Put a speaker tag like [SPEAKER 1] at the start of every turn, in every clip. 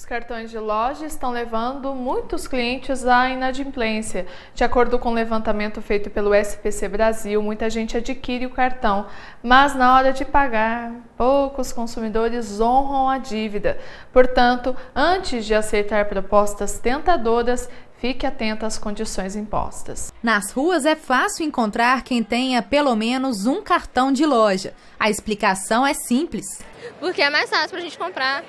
[SPEAKER 1] Os cartões de loja estão levando muitos clientes à inadimplência. De acordo com o um levantamento feito pelo SPC Brasil, muita gente adquire o cartão, mas na hora de pagar, poucos consumidores honram a dívida. Portanto, antes de aceitar propostas tentadoras, Fique atento às condições impostas. Nas ruas é fácil encontrar quem tenha pelo menos um cartão de loja. A explicação é simples. Porque é mais fácil para a gente comprar.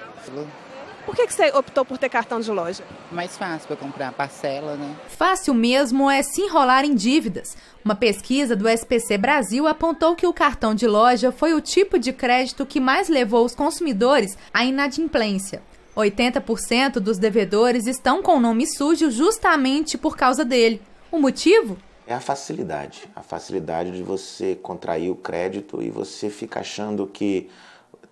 [SPEAKER 1] Por que, que você optou por ter cartão de loja? Mais fácil para comprar parcela, né? Fácil mesmo é se enrolar em dívidas. Uma pesquisa do SPC Brasil apontou que o cartão de loja foi o tipo de crédito que mais levou os consumidores à inadimplência. 80% dos devedores estão com o nome sujo justamente por causa dele. O motivo?
[SPEAKER 2] É a facilidade. A facilidade de você contrair o crédito e você fica achando que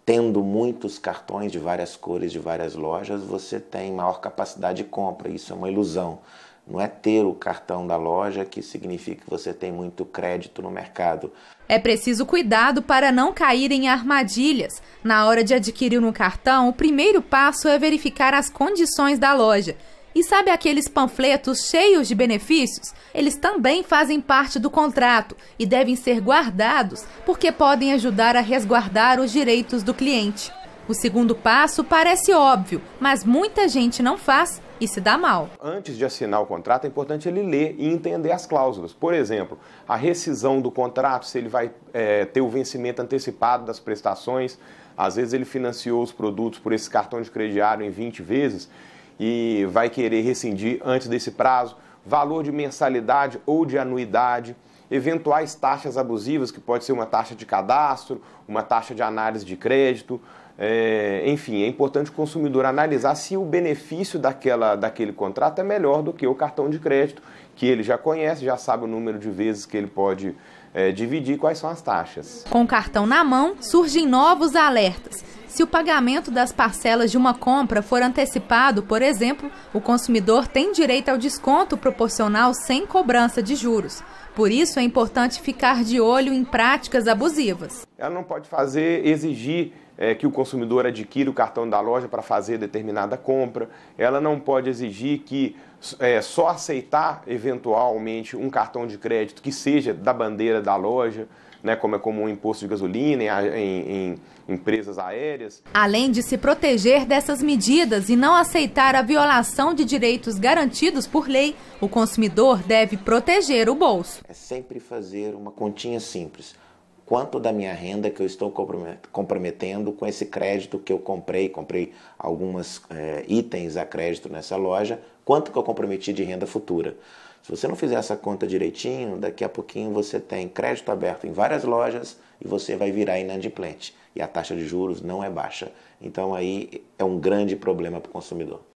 [SPEAKER 2] tendo muitos cartões de várias cores, de várias lojas, você tem maior capacidade de compra. Isso é uma ilusão. Não é ter o cartão da loja que significa que você tem muito crédito no mercado.
[SPEAKER 1] É preciso cuidado para não cair em armadilhas. Na hora de adquirir um cartão, o primeiro passo é verificar as condições da loja. E sabe aqueles panfletos cheios de benefícios? Eles também fazem parte do contrato e devem ser guardados porque podem ajudar a resguardar os direitos do cliente. O segundo passo parece óbvio, mas muita gente não faz e se dá mal.
[SPEAKER 3] Antes de assinar o contrato, é importante ele ler e entender as cláusulas. Por exemplo, a rescisão do contrato, se ele vai é, ter o vencimento antecipado das prestações. Às vezes ele financiou os produtos por esse cartão de crediário em 20 vezes e vai querer rescindir antes desse prazo, valor de mensalidade ou de anuidade, eventuais taxas abusivas, que pode ser uma taxa de cadastro, uma taxa de análise de crédito. É, enfim, é importante o consumidor analisar se o benefício daquela, daquele contrato é melhor do que o cartão de crédito, que ele já conhece, já sabe o número de vezes que ele pode é, dividir quais são as taxas.
[SPEAKER 1] Com o cartão na mão, surgem novos alertas. Se o pagamento das parcelas de uma compra for antecipado, por exemplo, o consumidor tem direito ao desconto proporcional sem cobrança de juros. Por isso é importante ficar de olho em práticas abusivas.
[SPEAKER 3] Ela não pode fazer exigir é, que o consumidor adquira o cartão da loja para fazer determinada compra. Ela não pode exigir que é, só aceitar eventualmente um cartão de crédito que seja da bandeira da loja né, como é comum o imposto de gasolina em, em, em empresas aéreas.
[SPEAKER 1] Além de se proteger dessas medidas e não aceitar a violação de direitos garantidos por lei, o consumidor deve proteger o bolso.
[SPEAKER 2] É sempre fazer uma continha simples quanto da minha renda que eu estou comprometendo com esse crédito que eu comprei, comprei alguns é, eh, itens a crédito nessa loja, quanto que eu comprometi de renda futura. Se você não fizer essa conta direitinho, daqui a pouquinho você tem crédito aberto em várias lojas e você vai virar inadimplente. E a taxa de juros não é baixa. Então aí é um grande problema para o consumidor.